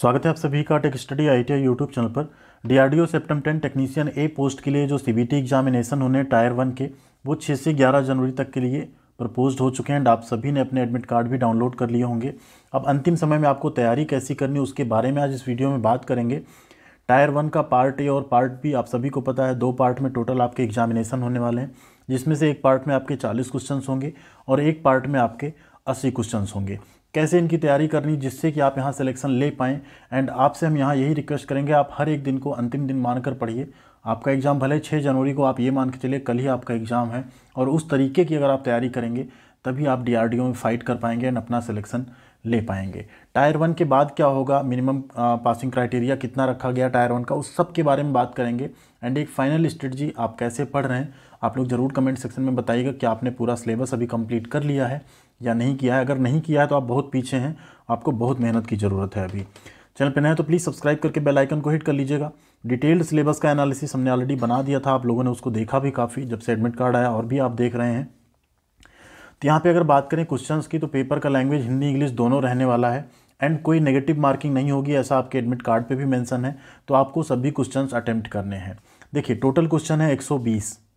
स्वागत है आप सभी का tech study I T YouTube channel पर DRDO CEPTAM ten technician A post के लिए जो सीबीटी एग्जामिनेशन होने टायर वन के वो छः से ग्यारह जनवरी तक के लिए प्रपोज हो चुके हैं एंड आप सभी ने अपने एडमिट कार्ड भी डाउनलोड कर लिए होंगे अब अंतिम समय में आपको तैयारी कैसी करनी उसके बारे में आज इस वीडियो में बात करेंगे टायर वन का पार्ट ए और पार्ट बी आप सभी को पता है दो पार्ट में टोटल आपके एग्जामिनेशन होने वाले हैं जिसमें से एक पार्ट में आपके चालीस क्वेश्चन होंगे और एक पार्ट में आपके अस्सी क्वेश्चन होंगे कैसे इनकी तैयारी करनी जिससे कि आप यहाँ सिलेक्शन ले पाएँ एंड आपसे हम यहाँ यही रिक्वेस्ट करेंगे आप हर एक दिन को अंतिम दिन मानकर पढ़िए आपका एग्ज़ाम भले छः जनवरी को आप ये मान के चलिए कल ही आपका एग्ज़ाम है और उस तरीके की अगर आप तैयारी करेंगे तभी आप डी में फ़ाइट कर पाएंगे एंड अपना सिलेक्शन ले पाएंगे टायर वन के बाद क्या होगा मिनिमम पासिंग क्राइटेरिया कितना रखा गया टायर वन का उस सब के बारे में बात करेंगे एंड एक फाइनल स्ट्रेटजी आप कैसे पढ़ रहे हैं आप लोग ज़रूर कमेंट सेक्शन में बताइएगा कि आपने पूरा सिलेबस अभी कंप्लीट कर लिया है या नहीं किया है अगर नहीं किया है तो आप बहुत पीछे हैं आपको बहुत मेहनत की ज़रूरत है अभी चैनल पर नए तो प्लीज़ सब्सक्राइब करके बेल आइकन को हिट कर लीजिएगा डिटेल्ड सिलेबस का एनालिसिस हमने ऑलरेडी बना दिया था आप लोगों ने उसको देखा भी काफ़ी जब से एडमिट कार्ड आया और भी आप देख रहे हैं तो यहाँ पे अगर बात करें क्वेश्चंस की तो पेपर का लैंग्वेज हिंदी इंग्लिश दोनों रहने वाला है एंड कोई नेगेटिव मार्किंग नहीं होगी ऐसा आपके एडमिट कार्ड पर भी मैंसन है तो आपको सभी क्वेश्चन अटैम्प्ट करने हैं देखिए टोटल क्वेश्चन है एक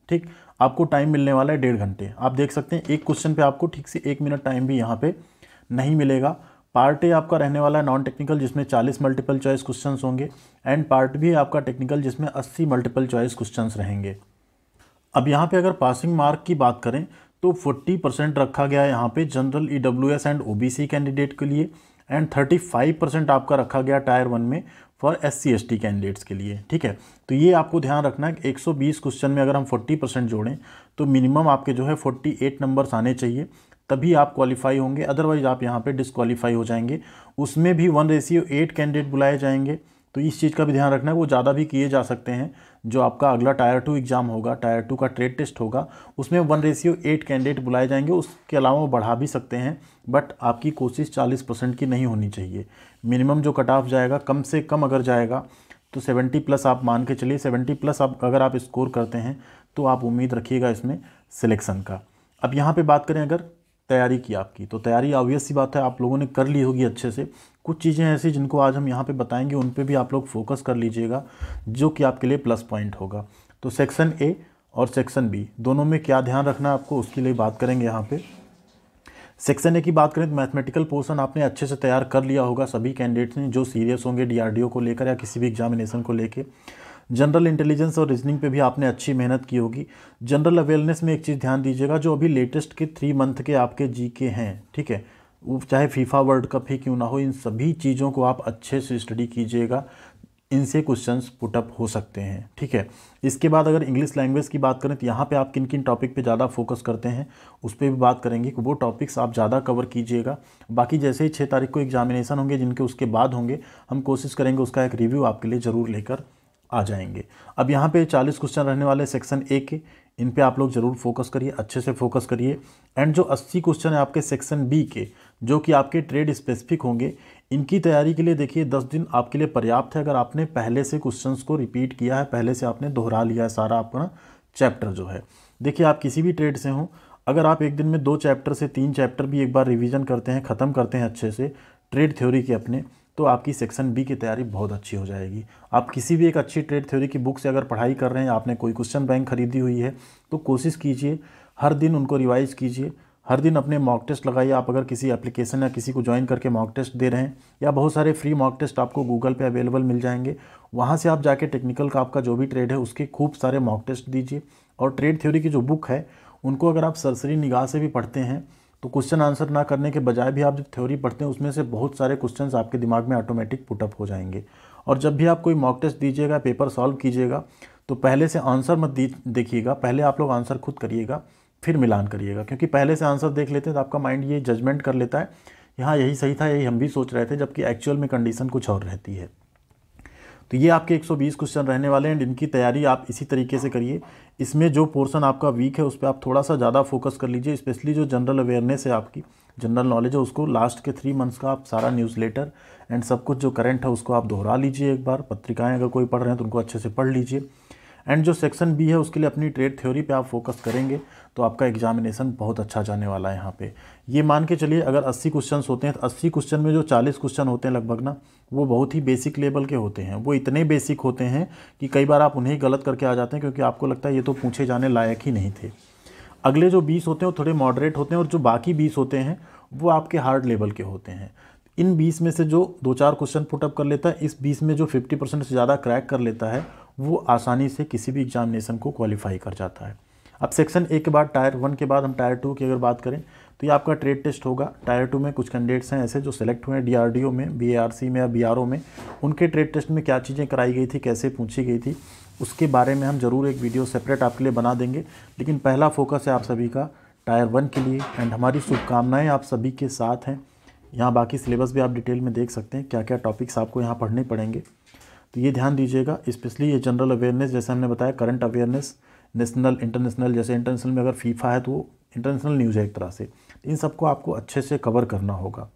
ठीक आपको टाइम मिलने वाला है डेढ़ घंटे आप देख सकते हैं एक क्वेश्चन पे आपको ठीक से एक मिनट टाइम भी यहाँ पे नहीं मिलेगा पार्ट ए आपका रहने वाला है नॉन टेक्निकल जिसमें 40 मल्टीपल चॉइस क्वेश्चन होंगे एंड पार्ट बी आपका टेक्निकल जिसमें 80 मल्टीपल चॉइस क्वेश्चन रहेंगे अब यहाँ पे अगर पासिंग मार्क की बात करें तो फोर्टी परसेंट रखा गया है यहाँ पे general E W S and O B C candidate के लिए एंड फाइव परसेंट आपका रखा गया टायर वन में for S C S T candidates के लिए ठीक है तो ये आपको ध्यान रखना है कि 120 क्वेश्चन में अगर हम 40 परसेंट जोड़ें तो मिनिमम आपके जो है 48 नंबर्स आने चाहिए तभी आप क्वालिफाई होंगे अदरवाइज आप यहाँ पे डिसक्वालीफाई हो जाएंगे उसमें भी वन रेसियो एट कैंडिडेट बुलाए जाएंगे तो इस चीज़ का भी ध्यान रखना है वो ज़्यादा भी किए जा सकते हैं जो आपका अगला टायर टू एग्ज़ाम होगा टायर टू का ट्रेड टेस्ट होगा उसमें वन रेशियो एट कैंडिडेट बुलाए जाएंगे उसके अलावा वो बढ़ा भी सकते हैं बट आपकी कोशिश चालीस परसेंट की नहीं होनी चाहिए मिनिमम जो कट ऑफ जाएगा कम से कम अगर जाएगा तो सेवेंटी प्लस आप मान के चलिए सेवेंटी प्लस आप अगर आप स्कोर करते हैं तो आप उम्मीद रखिएगा इसमें सिलेक्शन का अब यहाँ पर बात करें अगर तैयारी की आपकी तो तैयारी ऑब्वियस सी बात है आप लोगों ने कर ली होगी अच्छे से कुछ चीज़ें ऐसी जिनको आज हम यहाँ पे बताएंगे उन पे भी आप लोग फोकस कर लीजिएगा जो कि आपके लिए प्लस पॉइंट होगा तो सेक्शन ए और सेक्शन बी दोनों में क्या ध्यान रखना है आपको उसके लिए बात करेंगे यहाँ पर सेक्शन ए की बात करें तो मैथमेटिकल पोर्सन आपने अच्छे से तैयार कर लिया होगा सभी कैंडिडेट्स ने जो सीरियस होंगे डी को लेकर या किसी भी एग्जामिनेशन को लेकर जनरल इंटेलिजेंस और रीजनिंग पे भी आपने अच्छी मेहनत की होगी जनरल अवेयरनेस में एक चीज़ ध्यान दीजिएगा जो अभी लेटेस्ट के थ्री मंथ के आपके जी के हैं ठीक है चाहे फीफा वर्ल्ड कप ही क्यों ना हो इन सभी चीज़ों को आप अच्छे से स्टडी कीजिएगा इनसे क्वेश्चंस पुटअप हो सकते हैं ठीक है इसके बाद अगर इंग्लिश लैंग्वेज की बात करें तो यहाँ पे आप किन किन टॉपिक पे ज़्यादा फोकस करते हैं उस पर भी बात करेंगे कि वो टॉपिक्स आप ज़्यादा कवर कीजिएगा बाकी जैसे ही छः तारीख को एग्जामिनेशन होंगे जिनके उसके बाद होंगे हम कोशिश करेंगे उसका एक रिव्यू आपके लिए ज़रूर लेकर आ जाएंगे अब यहाँ पे 40 क्वेश्चन रहने वाले सेक्शन ए के इन पे आप लोग ज़रूर फोकस करिए अच्छे से फोकस करिए एंड जो 80 क्वेश्चन है आपके सेक्शन बी के जो कि आपके ट्रेड स्पेसिफिक होंगे इनकी तैयारी के लिए देखिए दस दिन आपके लिए पर्याप्त है अगर आपने पहले से क्वेश्चन को रिपीट किया है पहले से आपने दोहरा लिया है सारा अपना चैप्टर जो है देखिए आप किसी भी ट्रेड से हों अगर आप एक दिन में दो चैप्टर से तीन चैप्टर भी एक बार रिविज़न करते हैं ख़त्म करते हैं अच्छे से ट्रेड थ्योरी के अपने तो आपकी सेक्शन बी की तैयारी बहुत अच्छी हो जाएगी आप किसी भी एक अच्छी ट्रेड थ्योरी की बुक से अगर पढ़ाई कर रहे हैं आपने कोई क्वेश्चन बैंक खरीदी हुई है तो कोशिश कीजिए हर दिन उनको रिवाइज़ कीजिए हर दिन अपने मॉक टेस्ट लगाइए आप अगर किसी एप्लीकेशन या किसी को ज्वाइन करके मॉक टेस्ट दे रहे हैं या बहुत सारे फ्री मॉक टेस्ट आपको गूगल पे अवेलेबल मिल जाएंगे वहाँ से आप जाके टेक्निकल का आपका जो भी ट्रेड है उसके खूब सारे मॉक टेस्ट दीजिए और ट्रेड थ्योरी की जो बुक है उनको अगर आप सरसरी निगाह से भी पढ़ते हैं तो क्वेश्चन आंसर ना करने के बजाय भी आप जब थ्योरी पढ़ते हैं उसमें से बहुत सारे क्वेश्चंस आपके दिमाग में ऑटोमेटिक पुटअप हो जाएंगे और जब भी आप कोई मॉक टेस्ट दीजिएगा पेपर सॉल्व कीजिएगा तो पहले से आंसर मत देखिएगा पहले आप लोग आंसर खुद करिएगा फिर मिलान करिएगा क्योंकि पहले से आंसर देख लेते हैं तो आपका माइंड ये जजमेंट कर लेता है यहाँ यही सही था यही हम भी सोच रहे थे जबकि एक्चुअल में कंडीशन कुछ और रहती है तो ये आपके 120 क्वेश्चन रहने वाले हैं इनकी तैयारी आप इसी तरीके से करिए इसमें जो पोर्सन आपका वीक है उस पर आप थोड़ा सा ज़्यादा फोकस कर लीजिए स्पेशली जो जनरल अवेयरनेस है आपकी जनरल नॉलेज है उसको लास्ट के थ्री मंथ्स का आप सारा न्यूज़ लेटर एंड सब कुछ जो करेंट है उसको आप दोहरा लीजिए एक बार पत्रिकाएँ अगर कोई पढ़ रहे हैं तो उनको अच्छे से पढ़ लीजिए एंड जो सेक्शन बी है उसके लिए अपनी ट्रेड थ्योरी पे आप फोकस करेंगे तो आपका एग्जामिनेशन बहुत अच्छा जाने वाला है यहाँ पे ये मान के चलिए अगर 80 क्वेश्चन होते हैं तो 80 क्वेश्चन में जो 40 क्वेश्चन होते हैं लगभग ना वो बहुत ही बेसिक लेवल के होते हैं वो इतने बेसिक होते हैं कि कई बार आप उन्हें गलत करके आ जाते हैं क्योंकि आपको लगता है ये तो पूछे जाने लायक ही नहीं थे अगले जो बीस होते हैं वो थोड़े मॉडरेट होते हैं और जो बाकी बीस होते हैं वो आपके हार्ड लेवल के होते हैं इन बीस में से जो दो चार क्वेश्चन पुटअप कर लेता है इस बीस में जो फिफ्टी परसेंट से ज़्यादा क्रैक कर लेता है वो आसानी से किसी भी एग्जामिनेशन को क्वालिफाई कर जाता है अब सेक्शन ए के बाद टायर वन के बाद हम टायर टू की अगर बात करें तो ये आपका ट्रेड टेस्ट होगा टायर टू में कुछ कैंडिडेट्स हैं ऐसे जो सेलेक्ट हुए हैं डीआरडीओ में बीएआरसी में या बी में उनके ट्रेड टेस्ट में क्या चीज़ें कराई गई थी कैसे पूछी गई थी उसके बारे में हम ज़रूर एक वीडियो सेपरेट आपके लिए बना देंगे लेकिन पहला फोकस है आप सभी का टायर वन के लिए एंड हमारी शुभकामनाएँ आप सभी के साथ हैं यहाँ बाकी सिलेबस भी आप डिटेल में देख सकते हैं क्या क्या टॉपिक्स आपको यहाँ पढ़ने पड़ेंगे तो ये ध्यान दीजिएगा स्पेशली ये जनरल अवेयरनेस जैसे हमने बताया करंट अवेयरनेस नेशनल इंटरनेशनल जैसे इंटरनेशनल में अगर फीफा है तो वो इंटरनेशनल न्यूज़ है एक तरह से इन सबको आपको अच्छे से कवर करना होगा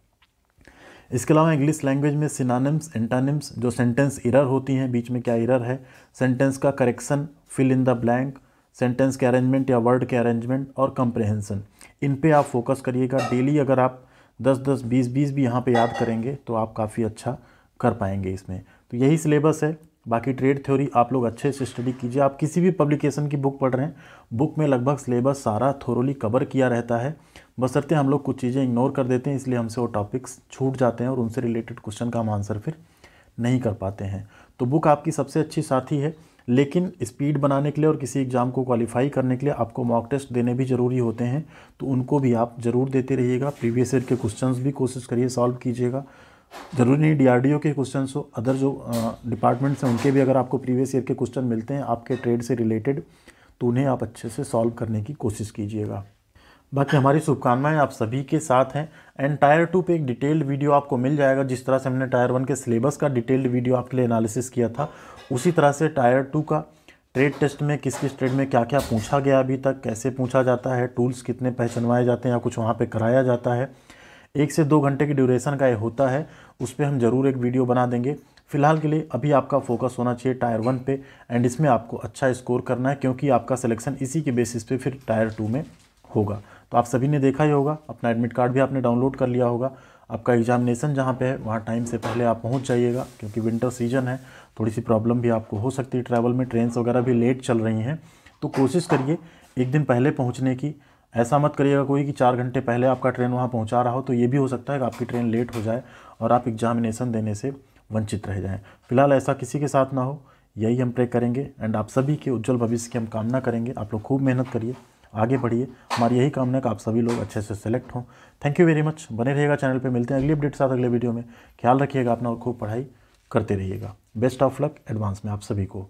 इसके अलावा इंग्लिश लैंग्वेज में सिनानिम्स इंटानिम्स जो सेंटेंस इरर होती हैं बीच में क्या इरर है सेंटेंस का correction fill in the blank sentence के अरेंजमेंट या वर्ड के अरेंजमेंट और कंप्रहेंसन इन पे आप फोकस करिएगा डेली अगर आप 10 10 20 20 भी यहाँ पे याद करेंगे तो आप काफ़ी अच्छा कर पाएंगे इसमें तो यही सिलेबस है बाकी ट्रेड थ्योरी आप लोग अच्छे से स्टडी कीजिए आप किसी भी पब्लिकेशन की बुक पढ़ रहे हैं बुक में लगभग सिलेबस सारा थोरोली कवर किया रहता है बसरते हम लोग कुछ चीज़ें इग्नोर कर देते हैं इसलिए हमसे वो टॉपिक्स छूट जाते हैं और उनसे रिलेटेड क्वेश्चन का हम आंसर फिर नहीं कर पाते हैं तो बुक आपकी सबसे अच्छी साथी है लेकिन स्पीड बनाने के लिए और किसी एग्ज़ाम को क्वालिफाई करने के लिए आपको मॉक टेस्ट देने भी ज़रूरी होते हैं तो उनको भी आप ज़रूर देते रहिएगा प्रीवियस ईयर के क्वेश्चंस भी कोशिश करिए सॉल्व कीजिएगा ज़रूरी नहीं डीआरडीओ के क्वेश्चन हो अदर जो डिपार्टमेंट्स हैं उनके भी अगर आपको प्रीवियस ईयर के क्वेश्चन मिलते हैं आपके ट्रेड से रिलेटेड तो उन्हें आप अच्छे से सॉल्व करने की कोशिश कीजिएगा बाकी हमारी शुभकामनाएं आप सभी के साथ हैं एंड टायर टू पे एक डिटेल्ड वीडियो आपको मिल जाएगा जिस तरह से हमने टायर वन के सिलेबस का डिटेल्ड वीडियो आपके लिए एनालिसिस किया था उसी तरह से टायर टू का ट्रेड टेस्ट में किस किस ट्रेड में क्या क्या पूछा गया अभी तक कैसे पूछा जाता है टूल्स कितने पहचानवाए जाते हैं या कुछ वहाँ पर कराया जाता है एक से दो घंटे की ड्यूरेशन का ये होता है उस पर हम ज़रूर एक वीडियो बना देंगे फिलहाल के लिए अभी आपका फोकस होना चाहिए टायर वन पे एंड इसमें आपको अच्छा स्कोर करना है क्योंकि आपका सिलेक्शन इसी के बेसिस पे फिर टायर टू में होगा तो आप सभी ने देखा ही होगा अपना एडमिट कार्ड भी आपने डाउनलोड कर लिया होगा आपका एग्जामिनेशन जहाँ पे है वहाँ टाइम से पहले आप पहुँच जाइएगा क्योंकि विंटर सीजन है थोड़ी सी प्रॉब्लम भी आपको हो सकती है ट्रैवल में ट्रेन्स वगैरह भी लेट चल रही हैं तो कोशिश करिए एक दिन पहले पहुँचने की ऐसा मत करिएगा कोई कि चार घंटे पहले आपका ट्रेन वहाँ पहुँचा रहा हो तो ये भी हो सकता है कि आपकी ट्रेन लेट हो जाए और आप एग्जामिनेशन देने से वंचित रह जाएँ फिलहाल ऐसा किसी के साथ ना हो यही हम प्रे करेंगे एंड आप सभी के उज्जवल भविष्य की हम कामना करेंगे आप लोग खूब मेहनत करिए आगे बढ़िए हमारी यही कामना है कि आप सभी लोग अच्छे से सेलेक्ट हों थैंक यू वेरी मच बने रहिएगा चैनल पे मिलते हैं अगली अपडेट के साथ अगले वीडियो में ख्याल रखिएगा अपना और खूब पढ़ाई करते रहिएगा बेस्ट ऑफ लक एडवांस में आप सभी को